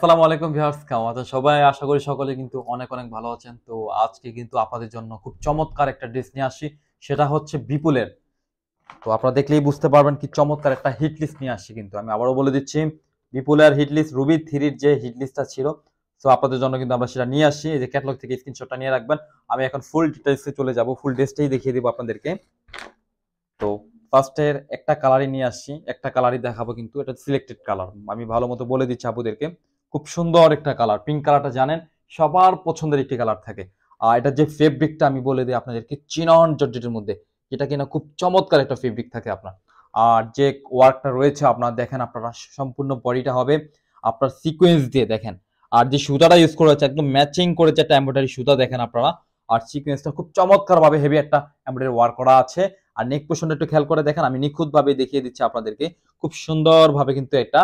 আসসালামু আলাইকুম ভিউয়ার্স কেমন আছেন সবাই আশা করি সকলে কিন্তু অনেক অনেক ভালো আছেন তো আজকে কিন্তু আপনাদের জন্য খুব চমৎকার একটা ড্রেস নিয়ে আসি সেটা হচ্ছে বিপুলের তো আপনারা দেখলেই বুঝতে পারবেন কি চমৎকার একটা হিট লিস্ট নিয়ে আসছি কিন্তু আমি আবারও বলে দিচ্ছি বিপুলের হিট লিস্ট রুবি থ্রির যে হিট লিস্টটা ছিল তো আপনাদের জন্য কিন্তু আমরা সেটা নিয়ে আসছি এই যে ক্যাটলগ থেকে স্ক্রিনশটটা নিয়ে রাখবেন আমি এখন ফুল ডিটেলসে চলে যাব ফুল ড্রেসটাই দেখিয়ে দেবো আপনাদেরকে তো ফার্স্টের একটা কালারই নিয়ে আসছি একটা কালারই দেখাবো কিন্তু এটা সিলেক্টেড কালার আমি ভালো মতো বলে দিচ্ছি আপুদেরকে খুব সুন্দর একটা কালার পিঙ্ক কালারটা জানেন সবার পছন্দের একটি কালার থাকে আর এটা যে ফেব্রিকটা আমি বলে দিই আপনাদেরকে চিনন জর্জেটের মধ্যে যেটা কিনা খুব চমৎকার একটা ফেব্রিক থাকে আপনার আর যে ওয়ার্কটা রয়েছে আপনার দেখেন আপনারা সম্পূর্ণ বডিটা হবে আপনার সিকোয়েন্স দিয়ে দেখেন আর যে সুতাটা ইউজ করেছে একদম ম্যাচিং করেছে একটা এম্ব্রয়ডারি সুতা দেখেন আপনারা আর সিকোয়েন্সটা খুব চমৎকারভাবে হেভি একটা এম্বয়ডারি ওয়ার্ক করা আছে আর নেক পোষণটা একটু খেয়াল করে দেখেন আমি নিখুঁতভাবে দেখিয়ে দিচ্ছি আপনাদেরকে খুব সুন্দরভাবে কিন্তু একটা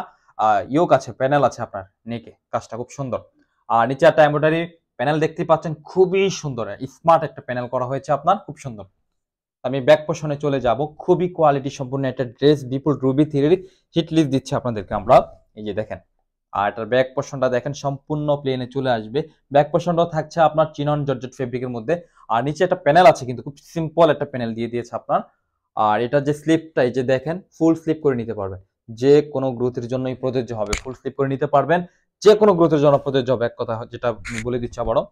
ইয়োক আছে প্যানেল আছে আপনার নেকে কাজটা খুব সুন্দর আর নিচে একটা এম্ব্রয়ডারি প্যানেল দেখতে পাচ্ছেন খুবই সুন্দর স্মার্ট একটা প্যানেল করা হয়েছে আপনার খুব সুন্দর আমি ব্যাক পোষণে চলে যাব খুবই কোয়ালিটি সম্পূর্ণ একটা ড্রেস বিপুল রুবি থিরির হিট লিস্ট দিচ্ছে আপনাদেরকে আমরা এই যে দেখেন আর এটার ব্যাক পোর্শনটা দেখেন সম্পূর্ণ প্লেনে চলে আসবে ব্যাক পোর্শনটা থাকছে আপনার চিনন জর্জেট ফেব্রিকের মধ্যে আর নিচে একটা প্যানেল আছে কিন্তু খুব সিম্পল একটা প্যানেল দিয়ে দিয়েছে আপনার আর এটা যে স্লিপটা এই যে দেখেন ফুল স্লিপ করে নিতে পারবেন যে কোনো গ্রোথের জন্যই প্রযোজ্য হবে ফুল স্লিপ করে নিতে পারবেন যে কোনো গ্রোথের জন্য প্রযোজ্য হবে এক কথা যেটা বলে দিচ্ছি আবারও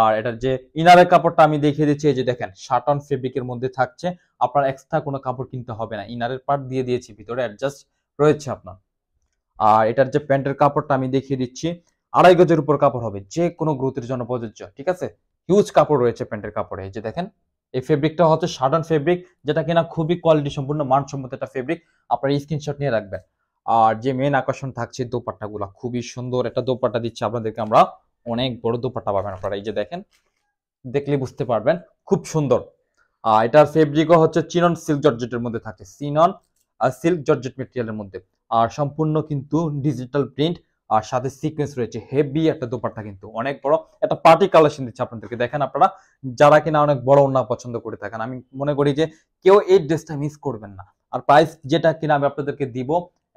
আর এটার যে ইনারের কাপড়টা আমি দেখিয়ে দিচ্ছি এই যে দেখেন শার্টন ফেব্রিকের মধ্যে থাকছে আপনার এক্সট্রা কোনো কাপড় কিনতে হবে না ইনারের পার্ট দিয়ে দিয়েছি ভিতরে অ্যাডজাস্ট রয়েছে আপনার আর এটার যে প্যান্টের কাপড়টা আমি দেখিয়ে দিচ্ছি আড়াই গজের উপর কাপড় হবে যে কোনো গ্রোথের জন্য প্রযোজ্য ঠিক আছে হিউজ কাপড় রয়েছে প্যান্টের কাপড়ে এই যে দেখেন এই ফেব্রিকটা হচ্ছে সাডন ফেব্রিক যেটা কিনা খুবই কোয়ালিটি সম্পূর্ণ মানসম্মত একটা ফেব্রিক আপনার স্ক্রিনশট নিয়ে রাখবেন আর যে মেন আকর্ষণ থাকছে দোপাট্টাগুলো খুবই সুন্দর একটা দোপাট্টা দিচ্ছে আপনাদেরকে আমরা অনেক বড় দোপাট্টা পাবেন আপনারা এই যে দেখেন দেখলে বুঝতে পারবেন খুব সুন্দর আর এটার ফেব্রিকও হচ্ছে চিনন সিল্ক জর্জেটের মধ্যে থাকে চিনন আর সিল্ক জর্জেট মেটেরিয়ালের মধ্যে আর সম্পূর্ণ কিন্তু ডিজিটাল প্রিন্ট আর সাথে সিকোয়েন্স রয়েছে হেভি একটা দোপাট্টা কিন্তু অনেক বড় একটা পার্টি কালেকশন দিচ্ছে আপনাদেরকে দেখেন আপনারা যারা কিনা অনেক বড় ওনা পছন্দ করে থাকেন আমি মনে করি যে কেউ এই ড্রেসটা মিস করবেন না আর প্রাইস যেটা কিনা আমি আপনাদেরকে দিব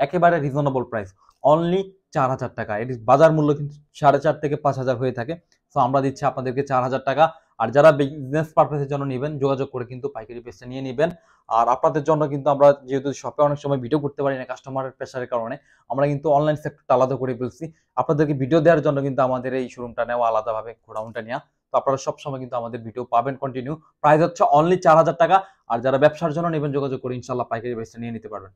একেবারে রিজনেবল প্রাইস অনলি চার হাজার টাকা এটি বাজার মূল্য কিন্তু সাড়ে চার থেকে পাঁচ হাজার হয়ে থাকে তো আমরা দিচ্ছি আপনাদেরকে চার হাজার টাকা আর যারা বিজনেস পারপাসের জন্য নেবেন যোগাযোগ করে কিন্তু পাইকারি পেজটা নিয়ে নেবেন আর আপনাদের জন্য কিন্তু আমরা যেহেতু শপে অনেক সময় ভিডিও করতে পারি না কাস্টমারের প্রেশারের কারণে আমরা কিন্তু অনলাইন সেক্টরটা আলাদা করে ফেলছি আপনাদেরকে ভিডিও দেওয়ার জন্য কিন্তু আমাদের এই শোরুমটা নেওয়া আলাদাভাবে গোডাউনটা নেওয়া তো আপনারা সবসময় কিন্তু আমাদের ভিডিও পাবেন কন্টিনিউ প্রাইস হচ্ছে অনলি চার হাজার টাকা আর যারা ব্যবসার জন্য নেবেন যোগাযোগ করে ইনশাল্লাহ পাইকারি বেসটা নিয়ে নিতে পারবেন